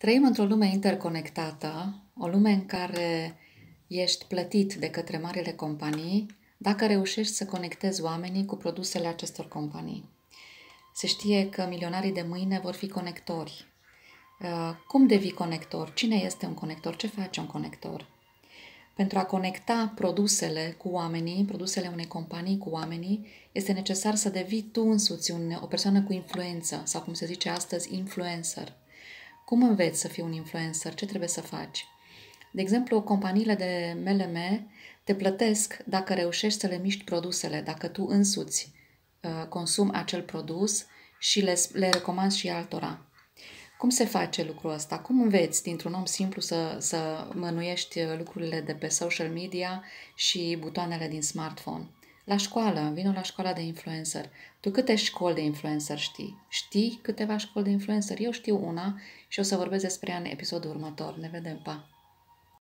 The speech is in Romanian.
Trăim într-o lume interconectată, o lume în care ești plătit de către marile companii dacă reușești să conectezi oamenii cu produsele acestor companii. Se știe că milionarii de mâine vor fi conectori. Uh, cum devii conector? Cine este un conector? Ce face un conector? Pentru a conecta produsele cu oamenii, produsele unei companii cu oamenii, este necesar să devii tu însuți un, o persoană cu influență sau, cum se zice astăzi, influencer. Cum înveți să fii un influencer? Ce trebuie să faci? De exemplu, companiile de MLM te plătesc dacă reușești să le miști produsele, dacă tu însuți uh, consumi acel produs și le, le recomanzi și altora. Cum se face lucrul ăsta? Cum înveți dintr-un om simplu să, să mănuiești uh, lucrurile de pe social media și butoanele din smartphone? La școală, vinul la școala de influencer. Tu câte școli de influencer știi? Știi câteva școli de influencer? Eu știu una și o să vorbesc despre ea în episodul următor. Ne vedem, pa!